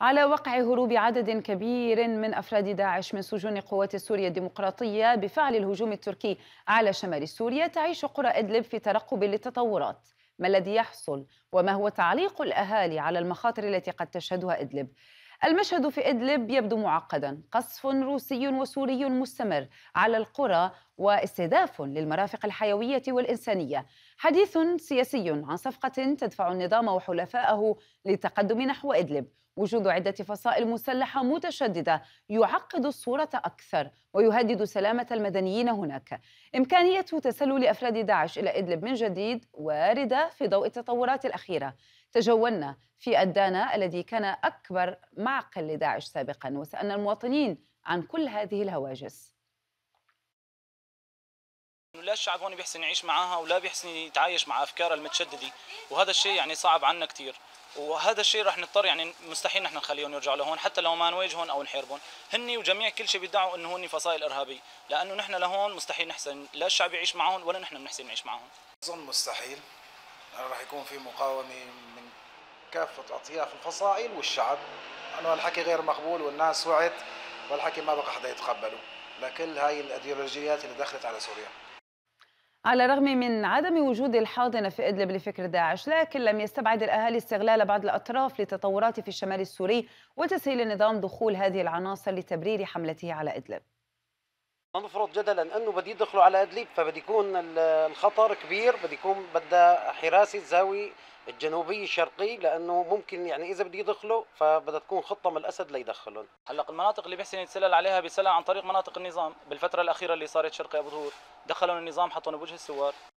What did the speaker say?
على وقع هروب عدد كبير من أفراد داعش من سجون قوات سوريا الديمقراطية بفعل الهجوم التركي على شمال سوريا تعيش قرى إدلب في ترقب للتطورات ما الذي يحصل وما هو تعليق الأهالي على المخاطر التي قد تشهدها إدلب المشهد في إدلب يبدو معقدا قصف روسي وسوري مستمر على القرى واستهداف للمرافق الحيوية والإنسانية حديث سياسي عن صفقة تدفع النظام وحلفائه للتقدم نحو إدلب وجود عدة فصائل مسلحة متشددة يعقد الصورة أكثر ويهدد سلامة المدنيين هناك إمكانية تسلل أفراد داعش إلى إدلب من جديد واردة في ضوء التطورات الأخيرة تجولنا في أدانا الذي كان أكبر معقل لداعش سابقا وسألنا المواطنين عن كل هذه الهواجس لا الشعب هون بيحسن يعيش معها ولا بيحسن يتعايش مع افكارها المتشدده وهذا الشيء يعني صعب عنا كثير وهذا الشيء رح نضطر يعني مستحيل نحن نخليهم يرجعوا لهون حتى لو ما نواجههم او نحاربهم هن وجميع كل شيء بيدعوا انه هون فصائل ارهابيه لانه نحن لهون مستحيل نحسن لا الشعب يعيش معهم ولا نحن بنحسن نعيش معهم اظن مستحيل رح يكون في مقاومه من كافه اطياف الفصائل والشعب انه الحكي غير مقبول والناس وعت والحكي ما بقى حدا يتقبله لكل هاي الايديولوجيات اللي دخلت على سوريا على الرغم من عدم وجود الحاضنة في إدلب لفكر داعش لكن لم يستبعد الأهالي استغلال بعض الأطراف لتطورات في الشمال السوري وتسهيل النظام دخول هذه العناصر لتبرير حملته على إدلب نفرض جدلا انه بده يدخلوا على ادلب فبده يكون الخطر كبير بده يكون بدها حراسه الزاويه الجنوبي الشرقي لأنه ممكن يعني إذا بده يدخلوا فبدها تكون خطة من الأسد ليدخلهم هلا المناطق اللي بيحسن يتسلل عليها بيسلل عن طريق مناطق النظام بالفترة الأخيرة اللي صارت شرقي أبو ظهور دخلوا النظام حطوا بوجه السوار